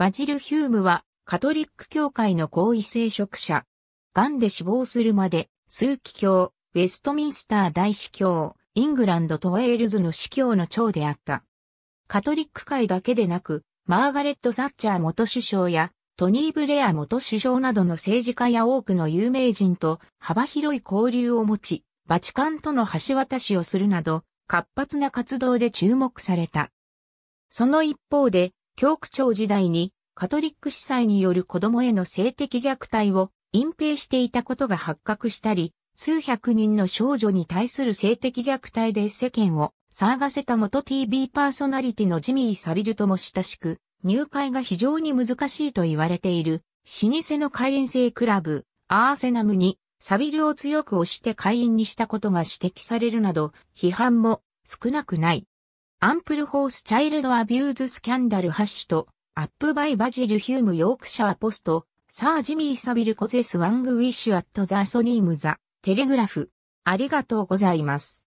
バジル・ヒュームはカトリック教会の高位聖職者。癌で死亡するまで、数奇教、ウェストミンスター大司教、イングランドとウェールズの司教の長であった。カトリック界だけでなく、マーガレット・サッチャー元首相や、トニー・ブレア元首相などの政治家や多くの有名人と幅広い交流を持ち、バチカンとの橋渡しをするなど、活発な活動で注目された。その一方で、教区長時代にカトリック司祭による子供への性的虐待を隠蔽していたことが発覚したり、数百人の少女に対する性的虐待で世間を騒がせた元 TV パーソナリティのジミー・サビルとも親しく、入会が非常に難しいと言われている、老舗の会員制クラブ、アーセナムに、サビルを強く押して会員にしたことが指摘されるなど、批判も少なくない。アンプルホースチャイルドアビューズスキャンダルハッシュと、アップバイバジルヒュームヨークシャーポスト、サージミーサビルコゼスワングウィッシュアットザソニームザ、テレグラフ。ありがとうございます。